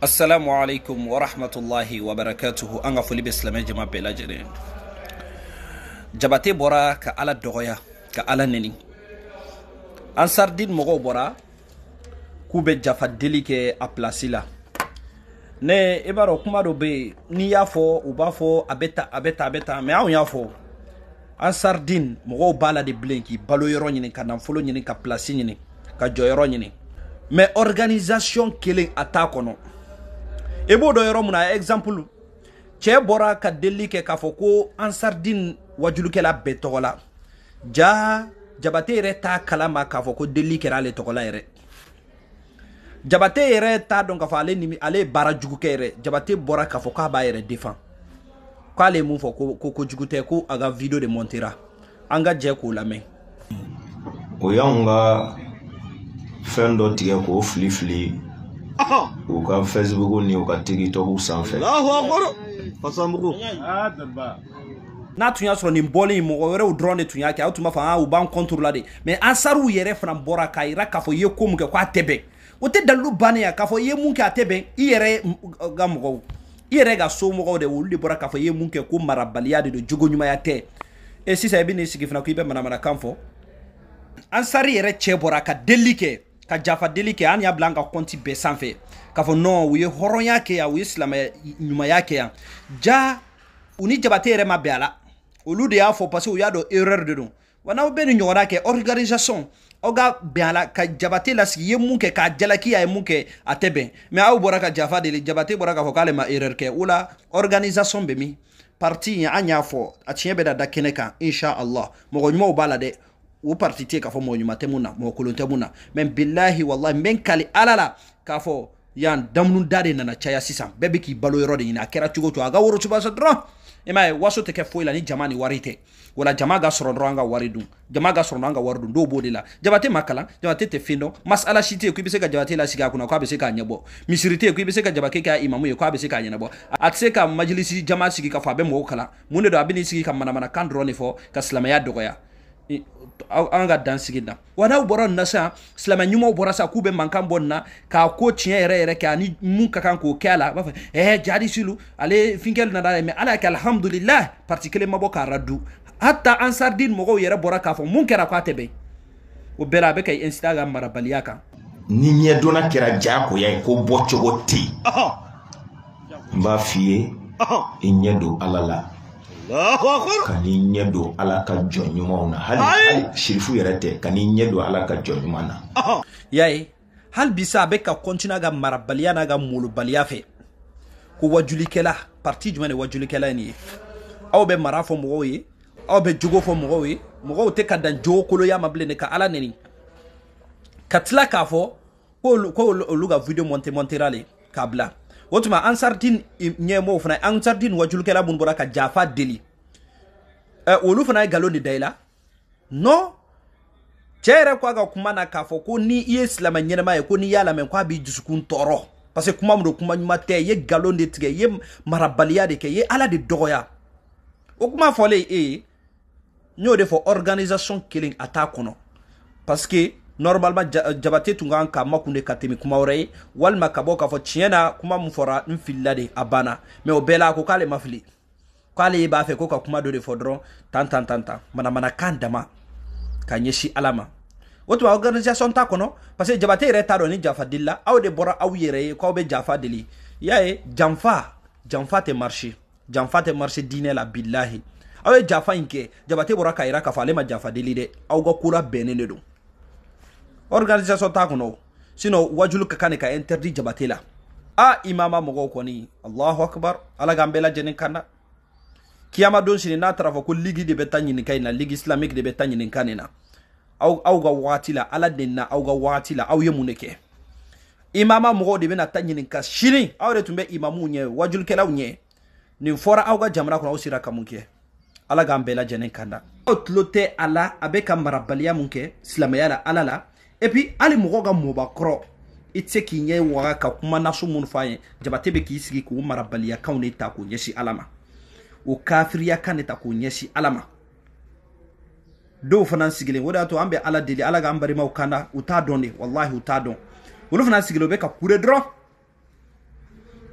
السلام عليكم ورحمة الله وبركاته أنا فلبي بسلام جماعة بلاجرين جباتي برا كألا دغيا كألا نني أنصار دين مغو برا كوب جفا ديلي كي أبلاسيلا ني إبارو كمارو بي نيافو وبافو أبتا أبتا أبتا مياو يافو أنصار دين مغو بالا دي بلينكي بالو يروني نين كنام فلو نين كبلاسي نين كجو يروني نين مي أورغانيزاسيون كيلين أتاكونو i e b'o dɔ yɔrɔ mun na exemple cɛɛ bɔra ka delili kɛ k'a fɔ ko ansardin wajulikɛla bɛɛ tɔgɔ la ja jabate yɛrɛ t'a kalama k'a fɔ ko delili kɛra ale tɔgɔ la yɛrɛ jabate yɛrɛ t'a dɔn k'a fɔ ale nimi ale ye baara jugu kɛ yɛrɛ jabate bɔra k'a fɔ k'a b'a yɛrɛ defan k'ale ye mun fɔ ko ko kojugu tɛ ko a ka video de montera an ka jɛ k'o lamɛn. o y'anw ka fɛn dɔ tigɛ k'o fili fili Oh. u ka facebook ni u ah, ka tikitɔku sanfɛ fasamugu n'a tun y'a sɔrɔ nin bɔlen in mɔgɔ wɛrɛw dɔrɔn de tun y'a kɛ aw tun u b'an kɔntoro la de mɛ ansariw yɛrɛ fana bɔra k'a yira k'a fɔ i ye ko min kɛ k'a tɛ o tɛ dalilu bannen ya k'a fɔ i ye mun kɛ a tɛ bɛn i yɛrɛ de olu de k'a fɔ i ye mun kɛ ko marabaliya de don jogo ɲumanya tɛ e sisan i bɛ n'i sigi fana k'i bɛ manamanakan fɔ ansari yɛrɛ cɛ bɔra ka delili ka jafa deli kɛ an y'a bila an ka kɔnti bɛɛ sanfɛ k'a fɔ ja u ni jabate yɛrɛ ma bɛn a la olu de y'a fɔ u y'a dɔn erreur de don wa n'aw organisation aw ka bɛn a la ka jabate lasigi ye mun kɛ k'a jalaki a ye mun kɛ a tɛ bɛn mɛ ka jafa jabate bɔra k'ale ma erreur kɛ o la organisation bɛ parti in an y'a a tiɲɛ bɛ da da kɛnɛ insha u parti k'a fɔ mɔgɔ ɲuman tɛ mun na mɔgɔ kolon tɛ mun na mɛ bilahi walahi n bɛ n kali ala la k'a fɔ yan damunu da de nana caya sisan bɛɛ bɛ k'i balo yɔrɔ de ɲini a kɛra cogo cogo a ka woro tuba sɔrɔ dɔrɔn i m'a ye waso tɛ kɛ foyi la ni jama ni wari tɛ o jama ka sɔrɔ dɔrɔn an ka wari dun jama ka sɔrɔ an ka wari dun dɔw b'o de la jabate ma kalan jabate tɛ fɛn dɔn masala si tɛ yen k'i bɛ se ka jabate lasigi a kunna k'a bɛ se k'a ɲɛbɔ misiri tɛ yen k'i bɛ se ka jabate k'a imamu ye k'a bɛ se k'a ɲɛnabɔ a tɛ se ka majilisi jama sigi k'a fɔ a bɛ mɔgɔw kalan mun de don a bɛ n'i sigi ka manamanakan dɔrɔn de fɔ ka silamɛya dɔgɔya an ka dansigi la wa bɔra nin na sisan silamɛ ɲumanw bɔra sisan k'u bɛ mankan bɔ nin k'a ko tiɲɛ yɛrɛ yɛrɛ kɛ ani mun ka kan k'o kɛ a la a b'a fɔ ɛɛ jadisilu ale finkɛli nana dɛ mɛ ala y'a kɛ alihamudulilayi pariti kelen ma bɔ k'a radu hata ansardin mɔgɔw yɛrɛ bɔra k'a fɔ mun kɛra k'a tɛ bɛn o bɛɛ la a bɛ ka insita ka marabaliya kan. ni ɲɛdɔnna kɛra diyagoya ye ko bɔcogo tɛ yen n b'a f'i ye i ɲɛ don ala la kani n'i ɲɛ don ala ka jɔn ɲumanw na hali sirifu yɛrɛ tɛ kani n'i ɲɛ don ala ka jɔn ɲuman na y'a ye hali bisa a bɛ ka kɔntina ka marabaliya n'a ka molobaliya fɛ ko wajulikɛla parti jumɛn de wajulikɛla ye nin ye aw bɛ mara fɔ mɔgɔw ye aw bɛ jogo fɔ mɔgɔw ye mɔgɔw tɛ ka dan jogo koloya ma bilen de ka ala nɛni ka tila k'a fɔ ko olu ka video monte montera le k'a bila o tuma ansardin ɲɛmɔgɔw fana ansardin wajulukɛla minnu bɔra ka jafa deli ɛ e, olu fana ye galo de da i la non cɛ yɛrɛ ko a ka kuma na k'a fɔ ko ni i ye silamɛ ɲɛnɛma ye ko n'i y'a lamɛn k'a b'i dusukun tɔɔrɔ parce que kuma min don kuma ɲuman tɛ i ye nkalon de tigɛ i ye marabaliya de kɛ i ye ala e, de dɔgɔya o kuma fɔlen e ye n y'o de fɔ organisation kelen a t'a kɔnɔ parce que normalement euh, jabate tun kan ka makunde ka tɛmi kuma wɛrɛ walima ka bɔ k'a fɔ tiɲɛ na kuma min fɔra n filila de a banna mɛ o bɛɛ la ko k'ale ma fili k'ale b'a fɛ ko ka kuma dɔ de fɔ dɔrɔn tan tan tan tan manamanakan dama ka ɲɛsin ala ma o tuma organisation ta kɔnɔ parce que jabate yɛrɛ t'a dɔn ni jafa delila aw de bɔra aw yɛrɛ ye k'aw bɛ jafa deli i y'a ye janfa janfa tɛ marché janfa tɛ marché diinɛ la bilahi aw ye jafa in kɛ jabate bɔra k'a yira k'a fɔ ale ma jafa deli dɛ aw ka kora bɛnnen de don organisation t'a kɔnɔ sino wajulu ka kan ka interdit jabate la a imama mɔgɔw kɔni allahu akbar ala k'an bɛɛ lajɛlen kan da kiyama don sini n'a taara fɔ ko ligi de bɛ taa ɲininka in na ligi islamique de bɛ taa ɲininka nin na aw aw ka wagati la ala de na aw ka wagati la aw ye mun de kɛ imama mɔgɔw de bɛna taa ɲininka sini aw de tun bɛ imamuw ɲɛ wajulukɛlaw ɲɛ nin fɔra aw ka jamana kɔnɔ aw sera ka mun kɛ ala k'an bɛɛ lajɛlen kan da aw tulo tɛ a la a bɛ ka marabaliya mun kɛ silamɛya la ala la et puis hali mɔgɔ ka mɔba kɔrɔ i tɛ se k'i ɲɛ waga ka kuma naso minnu f'a ye jabate bɛ k'i sigi k'o marabaliyakanw de ta k'o ɲɛsin ala ma o kafiriyakan de ta k'o ɲɛsin ala ma dɔw fana sigilen o de y'a to an bɛ ala deli ala k'an balimaw kanda u t'a dɔn de walahi u t'a dɔn olu fana sigilen u bɛ ka kure dɔrɔn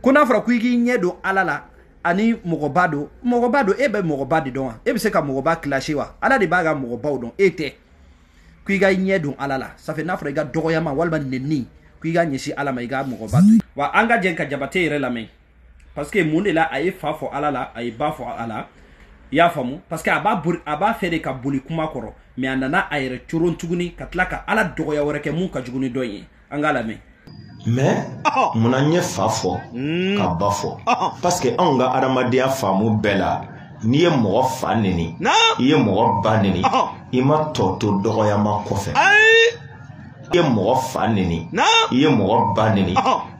ko n'a fɔra ko i k'i ɲɛ don ala la ani mɔgɔba eh don mɔgɔba don e bɛ mɔgɔba de dɔn wa e bɛ se ka mɔgɔba kilasi wa ala de b'a ka mɔgɔbaw dɔn e eh, tɛ ko i ka ɲɛ don ala la safɛ n'a fɔra i ka dɔgɔyama walima nenni ko i ka ɲɛsin ala ma i ka mɔgɔba to wa an ka jɛn ka jabate yɛrɛ lamɛn parce que mun de la a ye fa fɔ e ala la a ye ba fɔ a la i y'a faamu parce que a b'a fɛ de ka boli kuma kɔrɔ mais a nana a yɛrɛ e coron tuguni ka tila ka ala dɔgɔya wɛrɛ kɛ mun ka jugu ni dɔ ye an k'a lamɛn mais munna n fa fɔ mm. ka ba fɔ parce que anw ka adamadenya faamu bɛɛ la n'i ye mɔgɔ fa nini i ye mɔgɔ ba nini i ma tɔ to dɔgɔyama kɔfɛ i ye mɔgɔ fa nini i ye mɔgɔ ba nini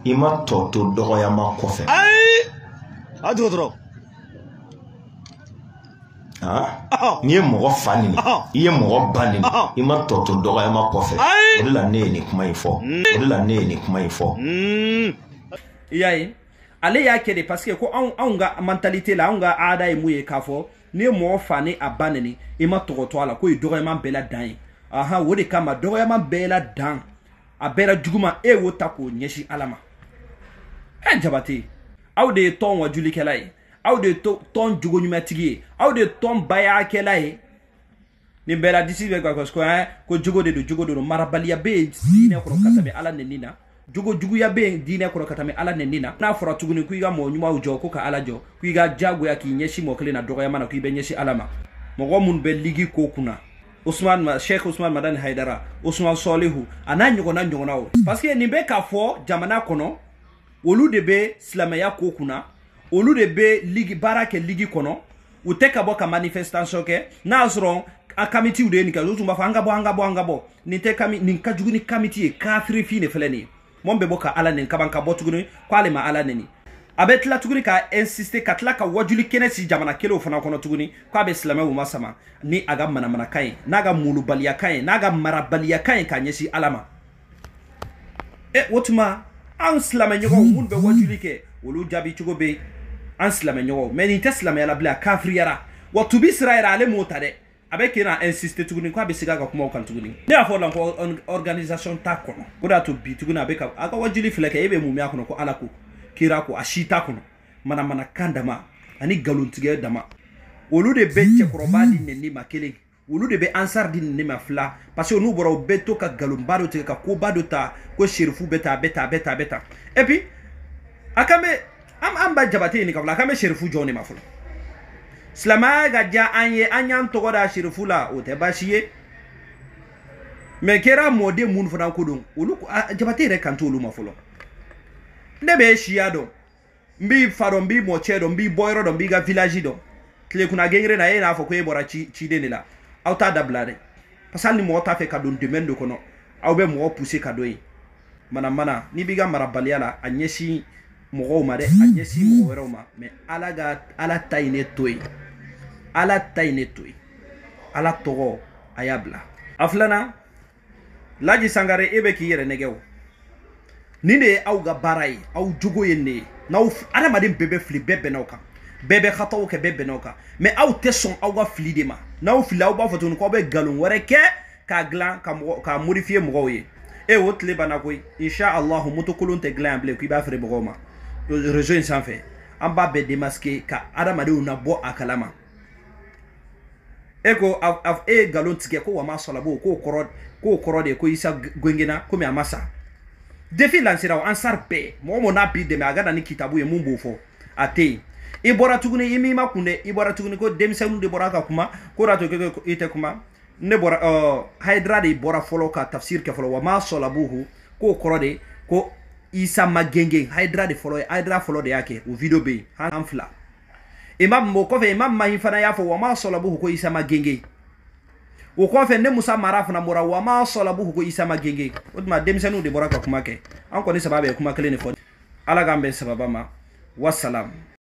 i ma tɔ to dɔgɔyama kɔfɛ n'i ye mɔgɔ fa nini i ye mɔgɔ ba nini i ma tɔ to dɔgɔyama kɔfɛ o de la ne ye nin kuma in fɔ mm. o de la ne ye nin kuma in fɔ mm. i y'a ye ale y'a kɛ de parsike ko anw anw ka mentalite la anw ka aada ye mun ye k'a fɔ n'i ye mɔgɔ fa ni a ba nɛni i ma tɔgɔ to a la ko ye dɔgɔyaman bɛɛ la dan ye ahan o de kama dɔgɔyaman bɛɛ la dan a bɛɛ la juguma e y'o ta k'o ɲɛsin ala ma ɛ jabate aw de ye tɔn wajulikɛla ye aw de ye tɔn jogoɲumatigi ye aw de ye tɔn bayakɛla ye nin bɛɛ la disi bɛ ka ko ko jogo de don jogo de don marabaliya bɛ yen diinɛ kɔnɔ ka tɛmɛ ala nɛni na jogo juguya be yen diinɛ kɔrɔ ka tɛmɛ ala nɛni na n'a fɔra tuguni k'i ka mɔgɔ ɲumanw jɔ ko ka ala jɔ k'i ka jagoya k'i ɲɛsin mɔgɔ kelen na dɔgɔyama na k'i bɛ ɲɛsin ala ma mɔgɔ minnu bɛ ligi ko kunna usman ma sheikh usman madani haidara usman solihu a n'a ɲɔgɔnna ɲɔgɔnnaw parce que nin be k'a fɔ jamana kɔnɔ olu de be silamɛya ko kunna olu de be ligi baara kɛ ligi kɔnɔ u tɛ ka bɔ ka manifestation kɛ n'a y'a sɔrɔ a kamitiw de ye nin kɛ olu tun b'a fɔ an ka bɔ an ka bɔ an ka bɔ nin tɛ kami nin ka jugu ni kamiti ye kafirifin de filɛ nin ye mon bɛ bɔ ka ala nɛni kaban ka bɔ tuguni ko ale ma ala nɛni a bɛ tila tuguni ka insiste ka tila ka wajuli kɛnɛ si jamana kelenw fana kɔnɔ tuguni k'a bɛ silamɛw ma sama ni a ka manamanakan ye n'a ka molobaliyakan ye n'a ka marabaliyakan ye k'a ɲɛsin ala ma e o tuma anw silamɛɲɔgɔnw minnu hmm. bɛ wajuli kɛ olu jaabi cogo bɛ an silamɛɲɔgɔnw mɛ nin tɛ silamɛya la bilen a kafiriyara wa tubi sira yɛrɛ ale m'o ta dɛ abeke na insiste tuguni ko abese ka kuma kan tuguni ne a fɔla ko organisation ta kɔnɔ o de y'a to bi tuguni a bɛ ka a ka wajuli filɛ kɛ e bɛ mun mɛn a kɔnɔ ko ala ko kira ko a si t'a kɔnɔ manamana kan dama ani galontigɛ dama olu de bɛ hmm. cɛkɔrɔba di nɛni ma kelen olu de bɛ ansar di nɛni ma fila parce que n'u bɔra u bɛ to ka galonba dɔ tigɛ ka koba dɔ ta ko serifu bɛ ta a bɛ ta a bɛ ta a bɛ ta et puis a kan bɛ an b'a jabate ɲini ka fɔlɔ a kan bɛ serifu jɔn de ma fɔlɔ silamaya ka diya an ye an y'an tɔgɔ da sirifu la o tɛ baasi ye mɛ kɛra mɔden minnu fana ko don olu jabate yɛrɛ kan t'olu ma fɔlɔ ne bɛ siya dɔn n b'i fa dɔn n b'i mɔcɛ dɔn n b'i bɔyɔrɔ dɔn n b'i ka village dɔn tilekunna gengere na e n'a fɔ ko e bɔra ci ciden de la aw t'a dabila dɛ parce que hali ni mɔgɔ t'a fɛ ka don domaine de kɔnɔ aw bɛ mɔgɔ pousser ka don yen mana mana n'i b'i ka marabaliya la a ɲɛsin mɔgɔw ma dɛ a ɲɛsin mɔgɔ wɛrɛw ma mɛ ala ka ala ta ye ne to yen ala ta ye ne to yen ala tɔgɔ a y'a bila a filanan laji sangare e bɛ k'i yɛrɛ nɛgɛ nin de ye aw ka baara ye aw jogo ye nin ye n'aw adamaden bɛɛ bɛ fili bɛɛ bɛnna kan bɛɛ bɛ hataw kɛ bɛɛ bɛnna kan mɛ aw tɛ sɔn aw ka fili de ma n'aw fili aw b'a fɔ tuguni k'aw bɛ nkalon wɛrɛ kɛ k'a dilan ka mɔgɔ k'a modifier mɔgɔw ye e o tile banna koyi insha allahu moto kolon tɛ dilan yan bilen k'i b'a feere mɔgɔw ma réseau in sanfɛ an b'a bɛɛ démasquer ka adamadenw na a kalama e ko e ye nkalon tigɛ ko wama sɔlabɔ k'o kɔrɔ k'o kɔrɔ de ko isa gengena komi a ma sa defi lansera o ansar bɛɛ mɔgɔ mɔgɔ n'a b'i dɛmɛ a ka na ni kitabu ye mun b'o fɔ a tɛ yen i bɔra tuguni i m'i ma kun dɛ i bɔra tuguni ko denmisɛnninw de bɔra ka kuma ko de y'a to k'e i tɛ kuma ne bɔra ɔ hayidara de bɔra fɔlɔ ka tafsiri kɛ fɔlɔ wama sɔlabɔ k'o kɔrɔ de ko isa ma gengen hayidara de fɔlɔ ye hayidara fɔlɔ de y'a kɛ o video bɛ yen an fila imam o kɔfɛ imam mahi fana y'a fɔ wa ma sɔlabuhu ko isa ma genge o kɔfɛ ne musa mara fana bɔra wa ma sɔlabuhu ko isa ma genge o tuma denmisɛnninw de bɔra ka kuma kɛ an kɔni saba bɛ kuma kelen de fɔ ala k'an bɛn sababa ma wasalam